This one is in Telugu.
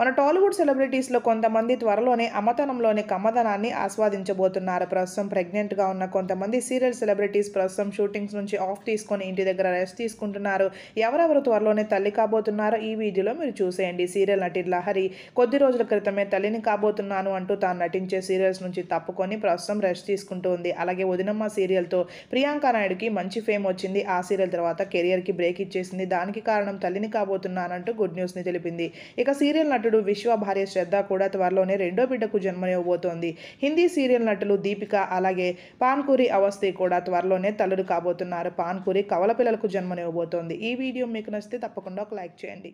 మన టాలీవుడ్ సెలబ్రిటీస్లో కొంతమంది త్వరలోనే అమ్మతనంలోని కమ్మదనాన్ని ఆస్వాదించబోతున్నారు ప్రస్తుతం ప్రెగ్నెంట్గా ఉన్న కొంతమంది సీరియల్ సెలబ్రిటీస్ ప్రస్తుతం షూటింగ్స్ నుంచి ఆఫ్ తీసుకొని ఇంటి దగ్గర రెస్ట్ తీసుకుంటున్నారు ఎవరెవరు త్వరలోనే తల్లి కాబోతున్నారో ఈ వీడియోలో మీరు చూసేయండి సీరియల్ నటి లహరి కొద్ది రోజుల క్రితమే తల్లిని కాబోతున్నాను అంటూ తాను నటించే సీరియల్స్ నుంచి తప్పుకొని ప్రస్తుతం రెస్ట్ తీసుకుంటూ ఉంది అలాగే వదినమ్మ సీరియల్తో ప్రియాంక నాయుడుకి మంచి ఫేమ్ వచ్చింది ఆ సీరియల్ తర్వాత కెరియర్కి బ్రేక్ ఇచ్చేసింది దానికి కారణం తల్లిని కాబోతున్నానంటూ గుడ్ న్యూస్ని తెలిపింది ఇక సీరియల్ నటుడు విశ్వ భార్య శ్రద్ధ కూడా త్వరలోనే రెండో బిడ్డకు జన్మనివ్వబోతోంది హిందీ సీరియల్ నటులు దీపిక అలాగే పాన్కూరి అవస్థి కూడా త్వరలోనే తల్లుడు కాబోతున్నారు పాన్కూరి కవల పిల్లలకు జన్మనివ్వబోతోంది ఈ వీడియో మీకు నచ్చితే తప్పకుండా ఒక లైక్ చేయండి